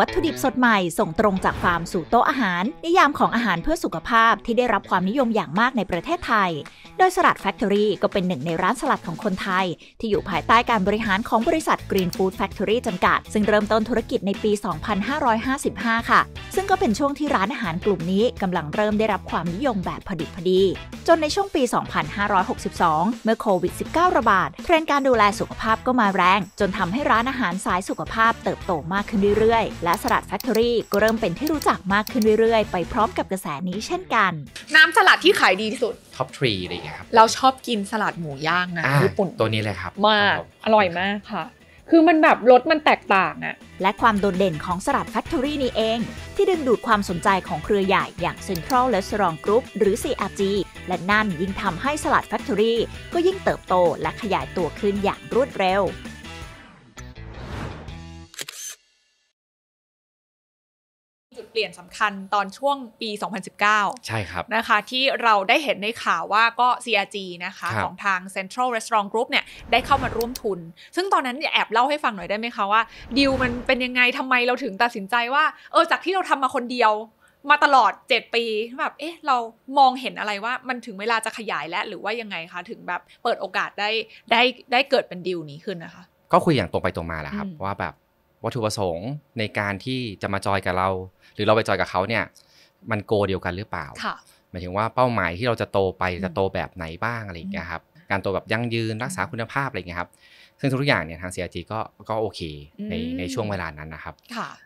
วัตถุดิบสดใหม่ส่งตรงจากฟาร์มสู่โต๊ะอาหาร นิยามของอาหารเพื่อสุขภาพที่ได้รับความนิยมอย่างมากในประเทศไทย โดยสลัดแฟคทอรี่ก็เป็นหนึ่งในร้านสลัดของคนไทย ที่อยู่ภายใต้การบริหารของบริษัท Green Food Factory จำกัด ซึ่งเริ่มต้นธุรกิจในปี 2555 ค่ะ ซึ่งก็เป็นช่วงที่ร้านอาหารกลุ่มนี้กำลังเริ่มได้รับความนิยมแบบพอดิบพอดี จนในช่วงปี 2562 เมื่อโควิด -19 ระบาดเทรนด์การดูแลสุขภาพก็มาแรง จนทำให้ร้านอาหารสายสุขภาพเติบโตมากขึ้นเรื่อยๆและสลัดแฟคทอรี่ก็เริ่มเป็นที่รู้จักมากขึ้นเรื่อยๆ ไปพร้อมกับกระแสนี้เช่นกัน น้ำสลัดที่ขายดีที่สุด ท็อปทรีอะไรเงี้ยครับ เราชอบกินสลัดหมูย่างนะญี่ปุ่นตัวนี้เลยครับมากอร่อยมากค่ะ คือมันแบบรสมันแตกต่างอะและความโดดเด่นของสลัดแฟคทอรี่นี้เอง ที่ดึงดูดความสนใจของเครือใหญ่ อย่างเซ็นทรัลเลสส u องกรุ๊ป หรือ CRG และนั่นยิ่งทำให้สลัดแฟคทอรี่ก็ยิ่งเติบโต และขยายตัวขึ้นอย่างรวดเร็วจุดเปลี่ยนสำคัญตอนช่วงปี 2019 ใช่ครับนะคะที่เราได้เห็นในข่าวว่าก็ CRG นะคะของทาง Central Restaurant Group เนี่ยได้เข้ามาร่วมทุน ซึ่งตอนนั้นแอบเล่าให้ฟังหน่อยได้ไหมคะว่าดีลมันเป็นยังไงทำไมเราถึงตัดสินใจว่าเออจากที่เราทำมาคนเดียวมาตลอด 7 ปีแบบเอ๊ะเรามองเห็นอะไรว่ามันถึงเวลาจะขยายแล้วหรือว่ายังไงคะ ถึงแบบเปิดโอกาสได้ได้ได้เกิดเป็นดีลนี้ขึ้นนะคะ ก็คุยอย่างตรงไปตรงมาแหละครับว่าแบบวัตถุประสงค์ในการที่จะมาจอยกับเรา หรือเราไปจอยกับเขาเนี่ย มันโกเดียวกันหรือเปล่าหมายถึงว่าเป้าหมายที่เราจะโตไปจะโตแบบไหนบ้างอะไรอย่างเงี้ยครับการตัวแบบยั่งยืนรักษาคุณภาพอะไรเงี้ยครับซึ่งทุกอย่างเนี่ยทาง c r g ก็ก็โอเคในในช่วงเวลานั้นนะครับ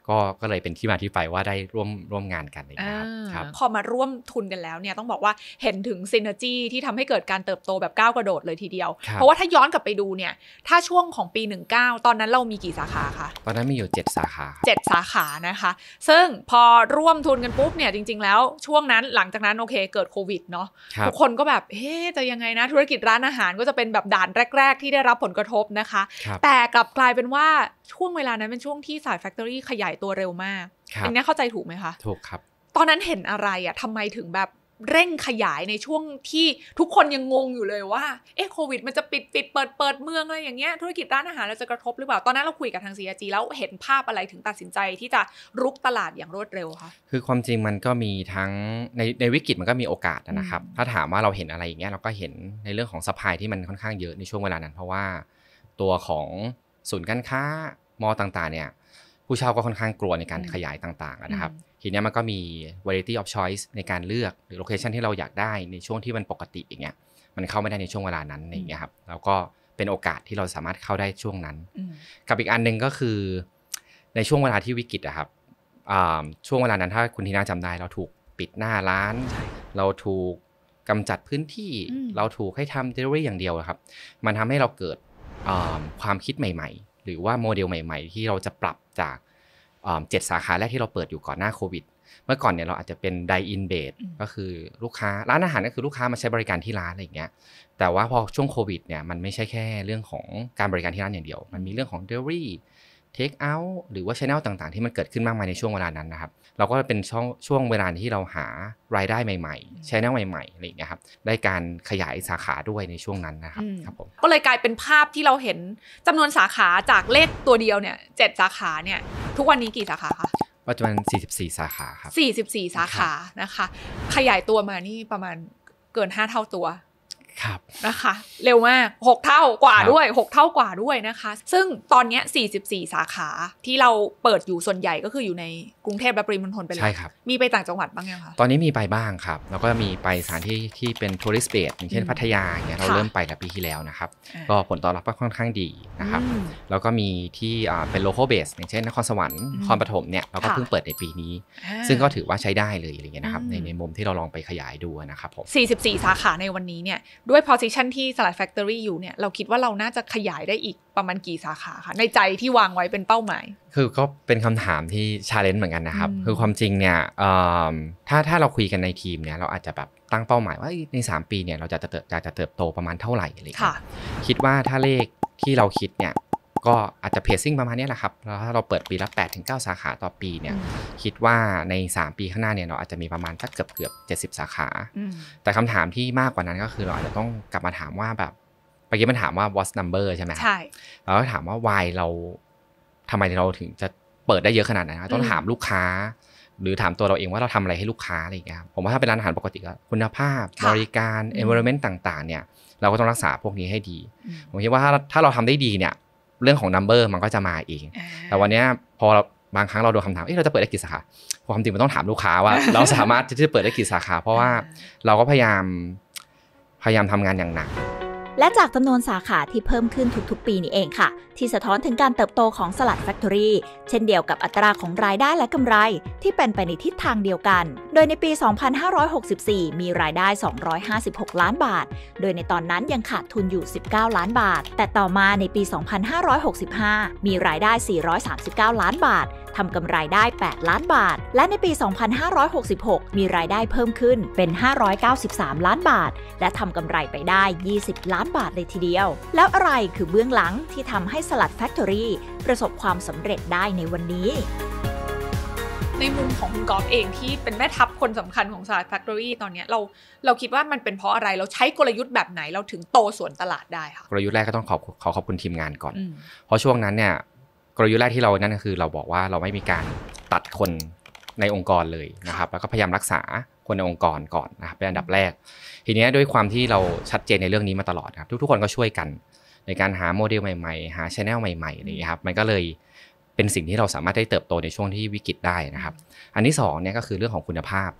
ก็ก็เลยเป็นที่มาที่ไปว่าได้ร่วมร่วมงานกันเลยนะครับพอมาร่วมทุนกันแล้วเนี่ยต้องบอกว่าเห็นถึงซีเนอร์จีที่ทำให้เกิดการเติบโตแบบก้าวกระโดดเลยทีเดียว เพราะว่าถ้าย้อนกลับไปดูเนี่ยถ้าช่วงของปี 19 ตอนนั้นเรามีกี่สาขาคะ ตอนนั้นมีอยู่7สาขา7 สาขานะคะ ซึ่งพอร่วมทุนกันปุ๊บเนี่ยจริงๆ แล้วช่วงนั้นหลังจากนั้นโอเคเกิดโควิดเนาะทุกคนก็แบบเฮ้จะยังไงนะธุรกิจร้านอาอาหารก็จะเป็นแบบด่านแรก ๆ ที่ได้รับผลกระทบนะคะ แต่กลับกลายเป็นว่าช่วงเวลานั้นเป็นช่วงที่สายแฟคทอรี่ขยายตัวเร็วมาก อันนี้เข้าใจถูกไหมคะ ถูกครับ ตอนนั้นเห็นอะไรอะทำไมถึงแบบเร่งขยายในช่วงที่ทุกคนยังงงอยู่เลยว่าเอ๊ะโควิดมันจะปิดปิดเปิดเปิดเมืองอะไรอย่างเงี้ยธุรกิจร้านอาหารเราจะกระทบหรือเปล่าตอนนั้นเราคุยกับทางซี c จีแล้วเห็นภาพอะไรถึงตัดสินใจที่จะรุกตลาดอย่างรวดเร็วคะคือความจริงมันก็มีทั้งในในวิกฤตมันก็มีโอกาสนะครับ ถ้าถามว่าเราเห็นอะไรอย่างเงี้ยเราก็เห็นในเรื่องของสปายที่มันค่อนข้างเยอะในช่วงเวลานั้น เพราะว่าตัวของศูนย์การค้ามอต่างๆ เนี่ยผู้เช่าก็ค่อนข้างกลัวในการขยายต่างๆนะครับทีนี้มันก็มี variety of choice ในการเลือกหรือโลเคชันที่เราอยากได้ในช่วงที่มันปกติอย่างเงี้ยมันเข้าไม่ได้ในช่วงเวลานั้นอย่างเงี้ยครับแล้วก็เป็นโอกาสที่เราสามารถเข้าได้ช่วงนั้น กับอีกอันหนึ่งก็คือในช่วงเวลาที่วิกฤตอะครับช่วงเวลานั้นถ้าคุณทีน่าจำได้เราถูกปิดหน้าร้าน เราถูกกำจัดพื้นที่เราถูกให้ทำเดลิเวอรี่อย่างเดียวครับมันทำให้เราเกิดความคิดใหม่ ๆรือว่าโมเดลใหม่ๆที่เราจะปรับจากเจ็ดสาขาแรกที่เราเปิดอยู่ก่อนหน้าโควิดเมื่อก่อนเนี่ยเราอาจจะเป็นไดอินเบดก็คือลูกค้าร้านอาหารก็คือลูกค้ามาใช้บริการที่ร้านอะไรอย่างเงี้ยแต่ว่าพอช่วงโควิดเนี่ยมันไม่ใช่แค่เรื่องของการบริการที่ร้านอย่างเดียวมันมีเรื่องของเดลิเวอรี่ Take Out หรือว่าชแนลต่างๆ ที่มันเกิดขึ้นมากมายในช่วงเวลานั้นนะครับ เราก็เป็นช่วงช่วงเวลาที่เราหารายได้ใหม่ๆชแนลใหม่ ๆอะไรอย่างเงี้ยครับ ได้การขยายสาขาด้วยในช่วงนั้นนะครับครับผมก็เลยกลายเป็นภาพที่เราเห็นจำนวนสาขาจากเลขตัวเดียวเนี่ยเสาขาเนี่ยทุกวันนี้กี่สาขาคะปัจจุบัน44 สาขาครับ44 สาขานะคะ ขยายตัวมานี่ประมาณเกิน 5 เท่าตัวครับ นะคะ เร็วมาก 6 เท่ากว่าด้วย 6 เท่ากว่าด้วยนะคะ ซึ่งตอนนี้ 44 สาขาที่เราเปิดอยู่ส่วนใหญ่ก็คืออยู่ในกรุงเทพและปริมณฑลไปเลยใช่ครับมีไปต่างจังหวัดบ้างไหมคะ ตอนนี้มีไปบ้างครับแล้วก็มีไปสถานที่ที่เป็นทัวริสเปดอย่างเช่นพัทยาอย่างเงี้ยเราเริ่มไปแล้ปีที่แล้วนะครับ ก็ผลตอบรับก็ค่อนข้างดีนะครับ แล้วก็มีที่เป็นโลเคเบส อย่างเช่นนครสวรรค์นครปฐมเนี่ยเราก็เพิ่งเปิดในปีนี้ ซึ่งก็ถือว่าใช้ได้เลยอะไรเงี้ยนะครับในในมุมที่เราลองไปขยายดูนะครับผม44 สาขาในวันนี้เนี่ยด้วย position ที่ Salad Factory อยู่เนี่ยเราคิดว่าเราน่าจะขยายได้อีกประมาณกี่สาขาคะในใจที่วางไว้เป็นเป้าหมาย คือก็เป็นคำถามที่ชาเลนจ์เหมือนกันนะครับ คือความจริงเนี่ยถ้าถ้าเราคุยกันในทีมเนี่ย เราอาจจะแบบตั้งเป้าหมายว่าใน 3 ปีเนี่ย เราจะจะเติบจะจะเติบโตประมาณเท่าไหร่อะไรคิดว่าถ้าเลขที่เราคิดเนี่ยก็อาจจะเพสซิ่งประมาณนี้แหละครับ แล้วถ้าเราเปิดปีละ8ถึง9สาขาต่อปีเนี่ย คิดว่าใน 3 ปีข้างหน้าเนี่ยเราอาจจะมีประมาณสักเกือบเกือบ70 สาขาแต่คำถามที่มากกว่านั้นก็คือเราอาจจะต้องกลับมาถามว่าแบบเมื่อกี้มันถามว่า w h a t number ใช่ไหมใช่แล้ก็ถามว่า why เราทำไมเราถึงจะเปิดได้เยอะขนาดนั้นต้องถามลูกค้า หรือถามตัวเราเองว่าเราทำอะไรให้ลูกค้าอะไรอย่างเงี้ยผมว่าถ้าเป็นร้านอาหารปกติก็คุณภาพบริการ environment ต่างๆ เนี่ย เราก็ต้องรักษาพวกนี้ให้ดีผมคิดว่าถ้าเราทำได้ดีเนี่ยเรื่องของ number มันก็จะมาเองแต่วันนี้พอบางครั้งเราโดนคำถาม เอ๊ะเราจะเปิดได้กี่สาขาความจริงมันต้องถามลูกค้าว่า เราสามารถที่จะเปิดได้กี่สาขา เพราะว่าเราก็พยายามพยายามทำงานอย่างหนักและจากจำนวนสาขาที่เพิ่มขึ้นทุกๆปีนี้เองค่ะ ที่สะท้อนถึงการเติบโตของสลัดแฟคทอรี่เช่นเดียวกับอัตราของรายได้และกำไรที่เป็นไปในทิศทางเดียวกัน โดยในปี 2564 มีรายได้ 256 ล้านบาท โดยในตอนนั้นยังขาดทุนอยู่ 19 ล้านบาท แต่ต่อมาในปี 2565 มีรายได้ 439 ล้านบาททำกำไรได้ 8 ล้านบาท และในปี 2566 มีรายได้เพิ่มขึ้นเป็น 593 ล้านบาท และทำกำไรไปได้ 20 ล้านบาทเลยทีเดียว แล้วอะไรคือเบื้องหลังที่ทำให้สลัดแฟคทอรี่ประสบความสำเร็จได้ในวันนี้ ในมุมของคุณกอล์ฟเองที่เป็นแม่ทัพคนสำคัญของสลัดแฟคทอรี่ตอนนี้เรา เราคิดว่ามันเป็นเพราะอะไรเราใช้กลยุทธ์แบบไหนเราถึงโตส่วนตลาดได้ค่ะกลยุทธ์แรกก็ต้องขอบขอขอบคุณทีมงานก่อน เพราะช่วงนั้นเนี่ยกลยุทธ์แรกที่เรานั่นก็คือเราบอกว่าเราไม่มีการตัดคนในองค์กรเลยนะครับแล้วก็พยายามรักษาคนในองค์กรก่อนนะครับเป็นอันดับแรก ทีนี้ด้วยความที่เราชัดเจนในเรื่องนี้มาตลอดครับ ทุกๆคนก็ช่วยกัน ในการหาโมเดลใหม่ๆ หาชแนลใหม่ๆอะไรงนี้ครับมันก็เลยเป็นสิ่งที่เราสามารถได้เติบโตในช่วงที่วิกฤตได้นะครับอันที่2เนี่ยก็คือเรื่องของคุณภาพ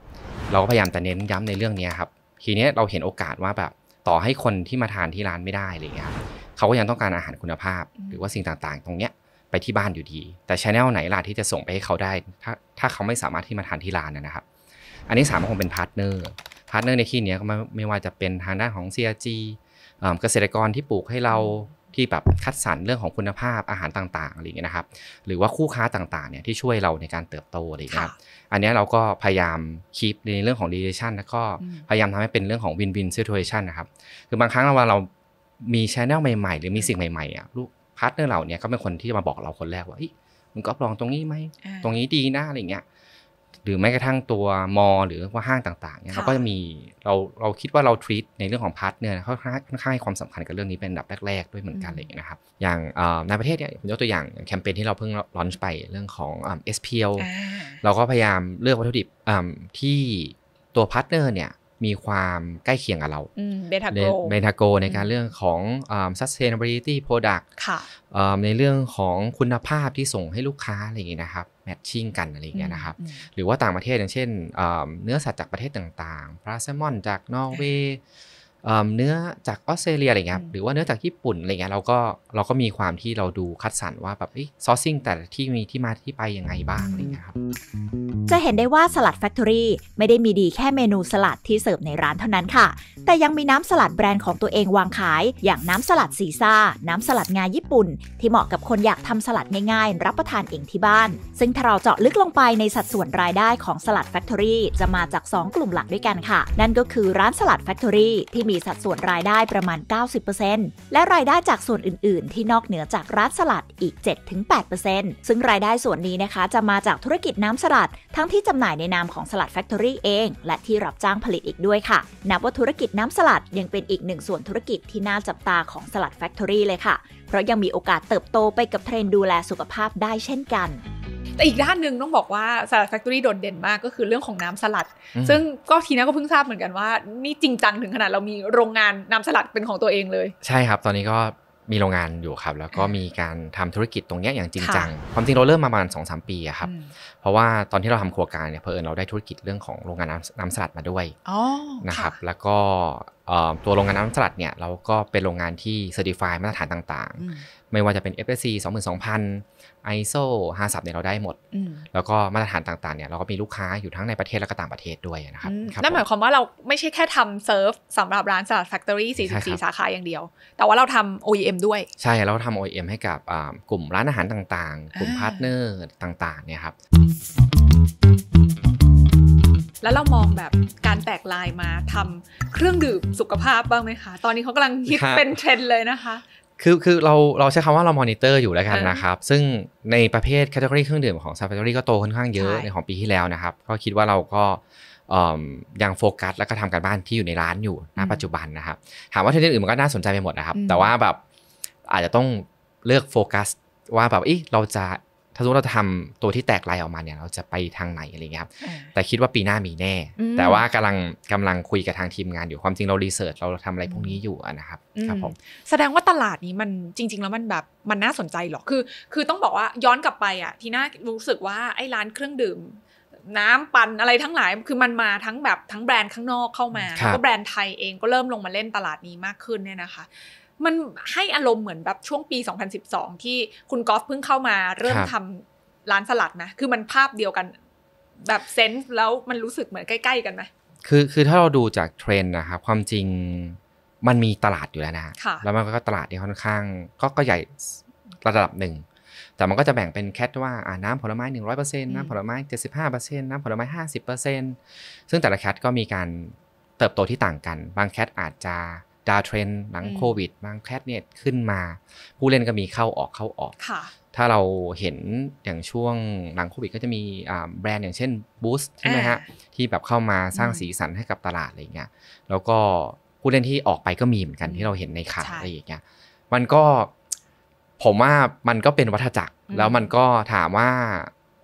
เราก็พยายามจะเน้นย้ำในเรื่องนี้ครับทีนี้เราเห็นโอกาสว่าแบบต่อให้คนที่มาทานที่ร้านไม่ได้อะไรอย่างเงี้ยครับเขาก็ยังต้องการอาหารคุณภาพหรือว่าสิ่งต่างๆ ตรงเนี้ยไปที่บ้านอยู่ดี แต่ชแนลไหนล่ะที่จะส่งไปให้เขาได้ถ้าถ้าเขาไม่สามารถที่มาทานที่ร้านนะครับ อันนี้สามคงเป็นพาร์ทเนอร์พาร์ทเนอร์ในที่นี้ก็ไม่ไม่ว่าจะเป็นทางด้านของ CRG เกษตรกรที่ปลูกให้เราที่แบบคัดสรรเรื่องของคุณภาพอาหารต่างๆอะไรอย่างเงี้ยนะครับหรือว่าคู่ค้าต่างๆเนี่ยที่ช่วยเราในการเติบโตอะไรอย่างเงี้ยครับอันนี้เราก็พยายามคีปในเรื่องของ relation แล้วก็พยายามทำให้เป็นเรื่องของ win win situation นะครับคือบางครั้งเวลาเรามีชแนลใหม่ๆ หรือมีสิ่งใหม่ๆอ่ะลูกพาร์ทเนอร์เหล่านี้ก็เป็นคนที่จะมาบอกเราคนแรกว่ามึงก็ลองตรงนี้ไหมตรงนี้ดีนะอะไรเงี้ยหรือแม้กระทั่งตัวมอหรือว่าห้างต่าง ๆเนี่ยเราก็จะมีเราเราคิดว่าเราทรีตในเรื่องของพาร์ทเนอร์ค่อนข้างค่อนข้างให้ความสำคัญกับเรื่องนี้เป็นอันดับแรก ๆด้วยเหมือนกันเลยนะครับอย่างในประเทศเนี่ยผมยกตัวอย่างแคมเปญที่เราเพิ่งลอนช์ไปเรื่องของเอสพีเอลเราก็พยายามเลือกวัตถุดิบที่ตัวพาร์ทเนอร์เนี่ยมีความใกล้เคียงกับเราเบทาโกเบทาโกในการเรื่องของ sustainability product ในเรื่องของคุณภาพที่ส่งให้ลูกค้าอะไรอย่างเงี้ยนะครับแมทชิ่งกันอะไรอย่างเงี้ยนะครับ หรือว่าต่างประเทศอย่างเช่นเนื้อสัตว์จากประเทศต่างๆ ปลาแซลมอนจากนอร์เวย์เนื้อจากออสเตรเลียอะไรเงี้ย หรือว่าเนื้อจากญี่ปุ่นอะไรเงี้ย เราก็เราก็มีความที่เราดูคัดสรรว่าแบบซอสซิ่งแต่ที่มีที่มาที่ไปยังไงบ้างอะไรเงี้ยครับ จะเห็นได้ว่าสลัดแฟคทอรี่ไม่ได้มีดีแค่เมนูสลัดที่เสิร์ฟในร้านเท่านั้นค่ะ แต่ยังมีน้ำสลัดแบรนด์ของตัวเองวางขาย อย่างน้ำสลัดซีซ่า น้ำสลัดงาญี่ปุ่น ที่เหมาะกับคนอยากทำสลัดง่ายๆรับประทานเองที่บ้าน ซึ่งถ้าเราเจาะลึกลงไปในสัดส่วนรายได้ของสลัดแฟคทอรี่จะมาจาก 2 กลุ่มหลักด้วยกันค่ะ นั่นก็คือร้านสลัดแฟคทอรี่ที่มีสัดส่วนรายได้ประมาณ 90%และรายได้จากส่วนอื่นๆ ที่นอกเหนือจากร้านสลัดอีก 7-8%ซึ่งรายได้ส่วนนี้นะคะ จะมาจากธุรกิจน้ำสลัด ทั้งที่จำหน่ายในนามของสลัดแฟคทอรี่เอง และที่รับจ้างผลิตอีกด้วยค่ะ นับว่าธุรกิจน้ำสลัดยังเป็นอีกหนึ่งส่วนธุรกิจที่น่าจับตาของสลัดแฟคทอรี่เลยค่ะ เพราะยังมีโอกาสเติบโตไปกับเทรนด์ดูแลสุขภาพได้เช่นกันแต่อีกด้านหนึ่งต้องบอกว่าสลัดแฟคทอรี่โดดเด่นมากก็คือเรื่องของน้ำสลัดซึ่งก็ทีนี้ก็เพิ่งทราบเหมือนกันว่านี่จริงจังถึงขนาดเรามีโรงงานน้ำาสลัดเป็นของตัวเองเลย ใช่ครับ ตอนนี้ก็มีโรงงานอยู่ครับ แล้วก็มีการทำธุรกิจตรงนี้อย่างจริงจังความจริงเราเริ่มมาประมาณสองสามปีครับเพราะว่าตอนที่เราทำครัวการเนี่ยเพอเอิญเราได้ธุรกิจเรื่องของโรงงานน้ำสลัดมาด้วยนะครับแล้วก็ตัวโรงงานน้ำสลัดเนี่ยเราก็เป็นโรงงานที่เซอร์ติฟายมาตรฐานต่างๆไม่ว่าจะเป็น FSC 22,000 ISO ับเนี่ยเราได้หมด แล้วก็มาตรฐานต่างๆ เนี่ย เราก็มีลูกค้าอยู่ทั้งในประเทศและก็ต่างประเทศด้วยนะครับนั่นหมายความว่าเราไม่ใช่แค่ทำเซิร์ฟสำหรับร้านสลัดแฟคทอรี่44 สาขาอย่างเดียว แต่ว่าเราทำ OEM ด้วย ใช่เราทำ OEM ให้กับกลุ่มร้านอาหารต่าง ๆ กลุ่มพาร์ทเนอร์ต่างๆ เนี่ยครับแล้วเรามองแบบการแตกลายมาทำเครื่องดื่มสุขภาพบ้างไหมคะตอนนี้เขากำลังฮิตเป็นเทรนด์เลยนะคะคือคือเราเราใช้คำว่าเรามอนิเตอร์อยู่แล้วกันนะครับ ซึ่งในประเภทแคตตาล็อเครื่องดื่มของซาฟารีก็โตค่อนข้างเยอะ ในของปีที่แล้วนะครับก็คิดว่าเราก็ยังโฟกัส แล้วก็ทำการบ้านที่อยู่ในร้านอยู่ณปัจจุบันนะครับถามว่าเทรนด์อื่นมันก็น่าสนใจไปหมดนะครับ แต่ว่าแบบอาจจะต้องเลือกโฟกัสว่าแบบอีเราจะถ้าสมมติเราจะทำตัวที่แตกลายออกมาเนี่ยเราจะไปทางไหนอะไรเงี้ยครับ แต่คิดว่าปีหน้ามีแน่ แต่ว่ากำลังกำลังคุยกับทางทีมงานอยู่ความจริงเรารีเสิร์ชเราทำอะไรพวกนี้อยู่นะครับครับผมแสดงว่าตลาดนี้มันจริงๆแล้วมันแบบมันน่าสนใจหรอคือ คือต้องบอกว่าย้อนกลับไปอ่ะ ทีน่ารู้สึกว่าไอ้ร้านเครื่องดื่มน้ำปั่นอะไรทั้งหลายคือมันมาทั้งแบบทั้งแบรนด์ข้างนอกเข้ามาแล้วก็แบรนด์ไทยเองก็เริ่มลงมาเล่นตลาดนี้มากขึ้นเนี่ยนะคะมันให้อารมณ์เหมือนแบบช่วงปี 2012 ที่คุณกอล์ฟเพิ่งเข้ามาเริ่มทำร้านสลัดนะ คือมันภาพเดียวกันแบบเซนส์แล้วมันรู้สึกเหมือนใกล้ๆกันไหมคือคือถ้าเราดูจากเทรนด์นะครับ ความจริงมันมีตลาดอยู่แล้วนะแล้วมันก็ตลาดที่ค่อนข้าง ก็ก็ใหญ่ระดับหนึ่ง แต่มันก็จะแบ่งเป็นแคตว่าน้ำผลไม้หนึ่งรร้ออยเป์เซ็นต์น้ำผลไม้เเเจ็ดสิบห้าปอร์ซ็นต์น้ำผลไม้ห้าสิบเปอร์เซึ่งแต่ละแคตก็มีการเติบโตที่ต่างกัน บางแคตอาจจะดาเทรนหลังโควิดบางแคทเนี่ยขึ้นมา ผู้เล่นก็มีเข้าออกเข้าออกถ้าเราเห็นอย่างช่วงหลังโควิด ก็จะมีแบรนด์อย่างเช่น Boost ใช่ไหมฮะที่แบบเข้ามาสร้างสีสันให้กับตลาดอะไรเงี้ยแล้วก็ผู้เล่นที่ออกไปก็มีเหมือนกันที่เราเห็นในข่าวอะไรอย่างเงี้ยมันก็ผมว่ามันก็เป็นวัฏจักร แล้วมันก็ถามว่า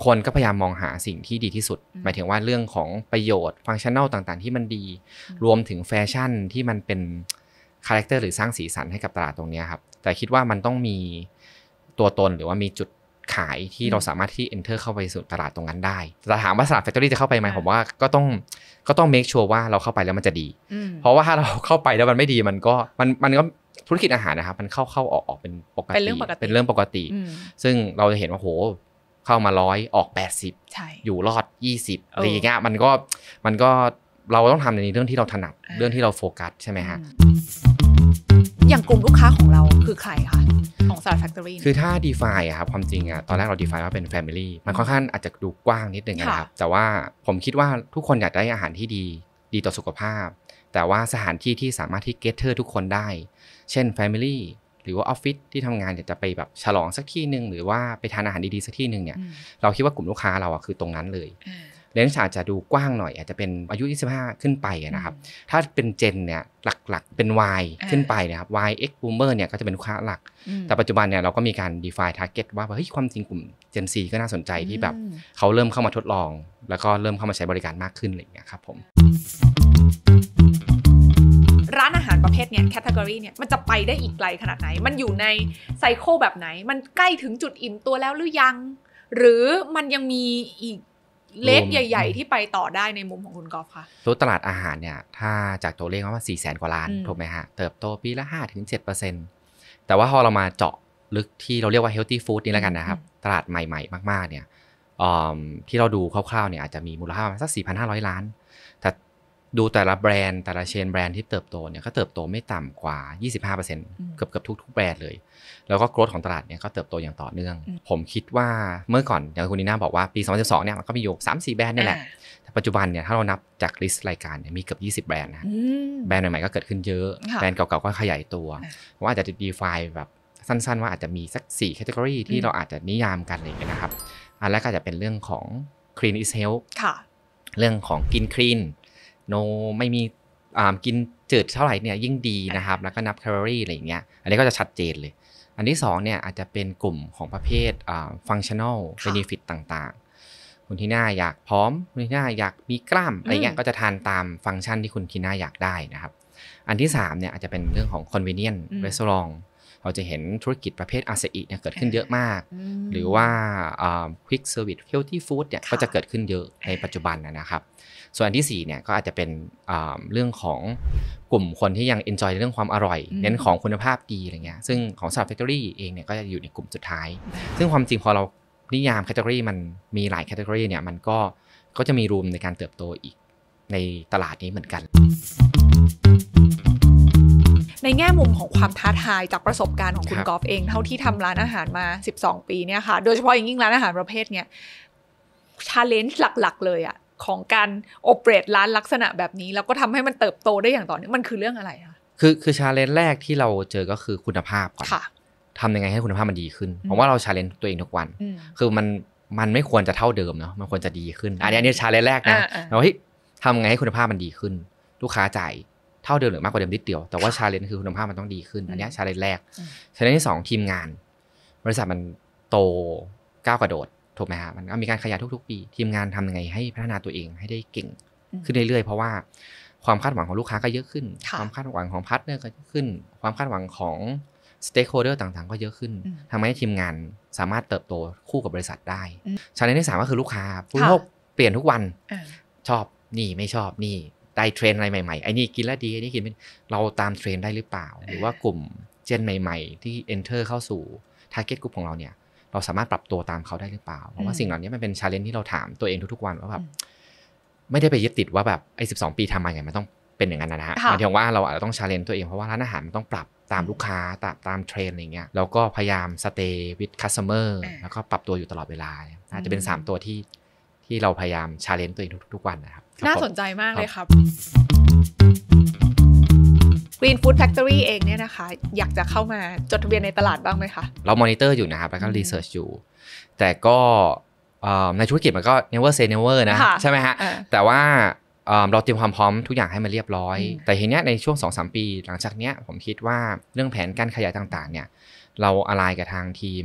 คนก็พยายามมองหาสิ่งที่ดีที่สุดหมายถึงว่าเรื่องของประโยชน์ฟังชั่นแนลต่าง ๆ ที่มันดีรวมถึงแฟชั่นที่มันเป็นคาแรคเตอร์หรือสร้างสีสันให้กับตลาดตรงนี้ครับแต่คิดว่ามันต้องมีตัวตนหรือว่ามีจุดขายที่เราสามารถที่ enter เข้าไปสู่ตลาดตรงนั้นได้แต่ถามว่าสลาดแฟคทอรี่จะเข้าไปไหมผมว่าก็ต้องก็ต้อง make sure ว่าเราเข้าไปแล้วมันจะดี เพราะว่าถ้าเราเข้าไปแล้วมันไม่ดีมันก็มันมันก็ธุรกิจอาหารนะครับ มันเข้าเข้าออกออกเป็นปกติเป็นเรื่องปกติเป็นเรื่องปกติซึ่งเราจะเห็นว่าโหเข้ามาร้อยออก 80 อยู่รอด 20 อะไรอย่างเงี้ยมันก็มันก็เราต้องทำในเรื่องที่เราถนัด เรื่องที่เราโฟกัสใช่ไหมฮะ อย่างกลุ่มลูกค้าของเราคือใครคะของสารแฟคทอรี่คือถ้า define อะครับความจริงอะตอนแรกเรา define ว่าเป็น Family มันค่อนข้างอาจจะดูกว้างนิดนึงนะครับ แต่ว่าผมคิดว่าทุกคนอยากได้อาหารที่ดี ดีต่อสุขภาพ แต่ว่าสถานที่ที่สามารถที่ getter ทุกคนได้ เช่น Family หรือว่าออฟฟิศที่ทำงานอยากจะไปแบบฉลองสักที่หนึ่งหรือว่าไปทานอาหารดีๆสักที่หนึ่งเนี่ย เราคิดว่ากลุ่มลูกค้าเราอะคือตรงนั้นเลยเลนส์อาจจะดูกว้างหน่อย อาจจะเป็นอายุ 25 ขึ้นไปนะครับถ้าเป็นเจนเนี่ยหลักๆเป็น Y ขึ้นไปนะครับ Y X Boomer เนี่ยก็จะเป็นลูกค้าหลัก แต่ปัจจุบันเนี่ยเราก็มีการ define target ว่าเฮ้ยความจริงกลุ่ม Gen C ก็น่าสนใจที่แบบเขาเริ่มเข้ามาทดลอง แล้วก็เริ่มเข้ามาใช้บริการมากขึ้นอะไรอย่างเงี้ยครับผม ร้านอาหารประเภทเนี้ยแคตตากรีเนี่ยมันจะไปได้อีกไกลขนาดไหน มันอยู่ในไซโคแบบไหน มันใกล้ถึงจุดอิ่มตัวแล้วหรือยัง หรือมันยังมีอีกเล็กใหญ่ ๆ ที่ไปต่อได้ในมุมของคุณกอล์ฟค่ะตัวตลาดอาหารเนี่ย ถ้าจากตัวเลขว่า4ี่แสนกว่าล้าน ถูกไหมฮะ เติบโตปีละ5ถึง7แต่ว่าพอเรามาเจาะลึกที่เราเรียกว่า healthy food นี่แล้วกันนะครับ ตลาดใหม่ ๆมาก ๆ เนี่ยที่เราดูคร่าวๆ เนี่ย อาจจะมีมูลค่าสักสี่พันห้าร้อยล้านดูแต่ละแบรนด์แต่ละเชนแบรนด์ที่เติบโตเนี่ยก็เติบโตไม่ต่ำกว่า 25%เกือบเกือบทุกทุกแบรนด์เลย แล้วก็โกรดของตลาดเนี่ยก็เติบโตอย่างต่อเนื่องผมคิดว่าเมื่อก่อนอย่างคุณนีน่าบอกว่าปี2012เนี่ยมันก็มีอยู่3-4แบรนด์นี่แหละแต่ปัจจุบันเนี่ยถ้าเรานับจากลิสต์รายการเนี่ยมีเกือบ20แบรนด์นะแบรนด์ใหม่ๆก็เกิดขึ้นเยอะแบรนด์เก่าๆก็ขยายตัวว่าอาจจะดีไฟแบบสั้นๆ ว่าอาจจะมีสัก4ี่แคตตากรีที่เราอาจจะนิยามกันองเลยนะครับอันแรกก็จะเป็นเรื่องของ clean is health เรื่องของกินคลีนโนไม่มีกินจืดเท่าไหร่เนี่ยยิ่งดีนะครับแล้วก็นับแคลอรี่อะไรอย่างเงี้ยอันนี้ก็จะชัดเจนเลย อันที่2เนี่ยอาจจะเป็นกลุ่มของประเภทฟังชั่นอลเบนฟิตต่างๆ คุณทีน่าอยากพร้อมคุณทีน่าอยากมีกล้ามอะไรเงี้ยก็จะทานตามฟังก์ชันที่คุณทีน่าอยากได้นะครับ อันที่3เนี่ยอาจจะเป็นเรื่องของ c o n v e n i e n น restaurant เราจะเห็นธุรกิจประเภทอาเซอีเนี่ยเกิดขึ้นเยอะมากหรือว่า quick service healthy food เนี่ยก็จะเกิดขึ้นเยอะในปัจจุบันนะครับส่วนที่4เนี่ยก็อาจจะเป็นเรื่องของกลุ่มคนที่ยังเอนจอยเรื่องความอร่อย เน้นของคุณภาพดีอะไรเงี้ยซึ่งของสตาฟแฟคทอรี่เองเนี่ยก็จะอยู่ในกลุ่มสุดท้าย ซึ่งความจริงพอเรานิยามแคตตาล็อมันมีหลายแคตตาล็อเนี่ยมันก็ก็จะมีรูมในการเติบโตอีก ในตลาดนี้เหมือนกัน ในแง่มุมของความท้าทายจากประสบการณ์ของคุณกอล์ฟเอง เท่าที่ทำร้านอาหารมา 12 ปีเนี่ยค่ะโดยเฉพาะอย่างยิ่งร้านอาหารประเภทเนี้ยชาเลนจ์หลักๆ เลยอะของการโอเปรตร้านลักษณะแบบนี้ แล้วก็ทำให้มันเติบโตได้อย่างต่อเนื่องมันคือเรื่องอะไรคะคือคือชาเลนจ์แรกที่เราเจอก็คือคุณภาพก่อนทำยังไงให้คุณภาพมันดีขึ้นผมว่าเราชาเลนจ์ตัวเองทุกวัน คือมันมันไม่ควรจะเท่าเดิมเนาะมันควรจะดีขึ้น อันนี้อันนี้ชาเลนจ์แรกนะเราเฮ้ยทำไงให้คุณภาพมันดีขึ้น ลูกค้าจ่ายเท่าเดิมหรือมากกว่าเดิมนิดเดียวแต่ว่าชาเลนจ์คือคุณภาพมันต้องดีขึ้น อันนี้ชาเลนจ์แรกชาเลนจ์ที่สองทีมงานบริษัทมันโตก้าวกระโดดถูกไหมฮะมันก็มีการขยายทุกๆปีทีมงานทำยังไงให้พัฒนาตัวเองให้ได้เก่งขึ้นเรื่อยๆเพราะว่า ความคาดหวังของลูกค้าก็เยอะขึ้น ความคาดหวังของพัฒทเน์ก็เยอะขึ้น ความคาดหวังของสเต็กโฮเดอร์ต่างๆก็เยอะขึ้น ทำให้ทีมงานสามารถเติบโตคู่กับบริษัทได้ชาเลนจ์ที่สามก็คือลูกค้าผู้โลกเปลี่ยนทุกวันชอบนี่ไม่ชอบนี่ได้เทรนอะไรใหม่ๆไอ้นี่กินแล้วดีไอ้นี่กินไม่เราตามเทรนได้หรือเปล่า หรือว่ากลุ่มเจนใหม่ ๆ ที่เอนเตอร์เข้าสู่ทร์เก็ตกลุ่มของเราเนี่ยเราสามารถปรับตัวตามเขาได้หรือเปล่า เพราะว่าสิ่งเหล่านี้มันเป็นชาเลนจ์ที่เราถามตัวเองทุกๆวันว่าแบบไม่ได้ไปยึดติดว่าแบบไอ้สิบสองปีทำมาอย่างมันต้องเป็นอย่างนั้นนะฮะหมายถึงว่าเราอาจจะต้องชาเลนจ์ตัวเองเพราะว่าร้านอาหารมันต้องปรับตามลูกค้าตามตามเทรนอะไรเงี้ยแล้วก็พยายามสเตย์วิดคัสเตอร์แล้วก็ปรับตัวอยู่ตลอดเวลาอาจจะเป็น3ตัวที่ที่เราพยายามชาเลนจ์ตัวเองทุกๆวันนะครับน่าสนใจมากเลยครับ Green Food Factory เองเนี่ยนะคะอยากจะเข้ามาจดทะเบียนในตลาดบ้างไหมคะเรามอนิเตอร์อยู่นะครับแล้วก็รีเสิร์ชอยู่แต่ก็ในธุรกิจมันก็ never say never นะใช่ไหมฮะแต่ว่าเราเตรียมความพร้อมทุกอย่างให้มันเรียบร้อย แต่ทีเนี้ยในช่วง 2-3 ปี หลังจากเนี้ยผมคิดว่าเรื่องแผนการขยายต่างๆเนี่ยเราอะไรกับทางทีม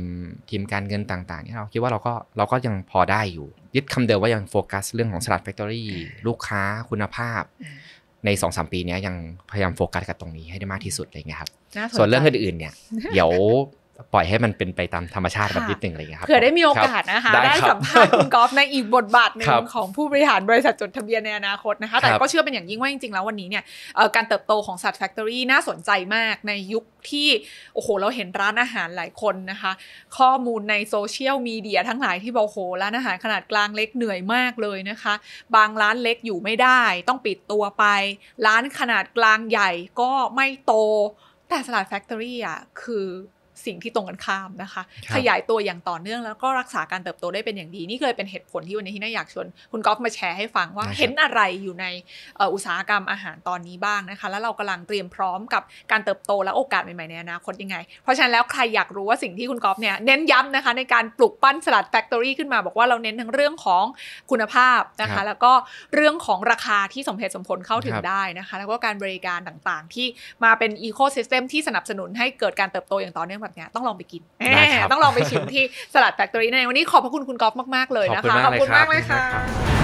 ทีมการเงินต่างๆเนี่ยเราคิดว่าเราก็เราก็ยังพอได้อยู่ยึดคำเดิมว่ายังโฟกัสเรื่องของสลัดแฟคทอรี่ลูกค้าคุณภาพในสองสามปีนี้ยังพยายามโฟกัสกับตรงนี้ให้ได้มากที่สุดเลยนะครับ ส่วนเรื่องอื่นๆเนี่ยเดี๋ยวปล่อยให้มันเป็นไปตามธรรมชาติแบบนิดนึงอะไรเงี้ยครับเผื่อได้มีโอกาสนะคะ ได้สัมภาษณ์คุณกอล์ฟในอีกบทบาทหนึ่งของผู้บริหารบริษัทจดทะเบียนในอนาคตนะคะ แต่ก็เชื่อเป็นอย่างยิ่งว่าจริงๆแล้ววันนี้เนี่ยการเติบโตของสัตว์แฟคทอรี่น่าสนใจมากในยุคที่ โอ้โห เราเห็นร้านอาหารหลายคนนะคะ ข้อมูลในโซเชียลมีเดียทั้งหลายที่บอกโหร้านอาหารขนาดกลางเล็กเหนื่อยมากเลยนะคะ บางร้านเล็กอยู่ไม่ได้ ต้องปิดตัวไป ร้านขนาดกลางใหญ่ก็ไม่โตแต่สลัดแฟคทอรี่อ่ะคือสิ่งที่ตรงกันข้ามนะคะขยายตัวอย่างต่อเนื่องแล้วก็รักษาการเติบโตได้เป็นอย่างดี นี่เลยเป็นเหตุผลที่วันนี้ที่น่าอยากชวนคุณกอล์ฟมาแชร์ให้ฟังว่าเห็นอะไรอยู่ในอุตสาหกรรมอาหารตอนนี้บ้างนะคะแล้วเรากำลังเตรียมพร้อมกับการเติบโตและโอกาสใหม่ๆในอนาคตยังไงเพราะฉะนั้น แล้วใครอยากรู้ว่าสิ่งที่คุณกอล์ฟเนี่ยเน้นย้ำนะคะในการปลุกปั้นสลัดแฟคทอรี่ขึ้นมาบอกว่าเราเน้นทั้งเรื่องของคุณภาพนะคะแล้วก็เรื่องของราคาที่สมเหตุสมผลเข้าถึงได้นะคะแล้วก็การบริการต่างๆที่มาเป็นอีโคซิสเต็มที่สนับสนุนให้เกิดการเติบโตอย่างต่อเนื่องหวบดงาต้องลองไปกิน ต้องลองไปชิมที่สลัดแฟคทอรี่ในวันนี้ขอบพระคุณคุณกอล์ฟมาก ๆ เลยนะคะ ขอบคุณมากเลยค่ะ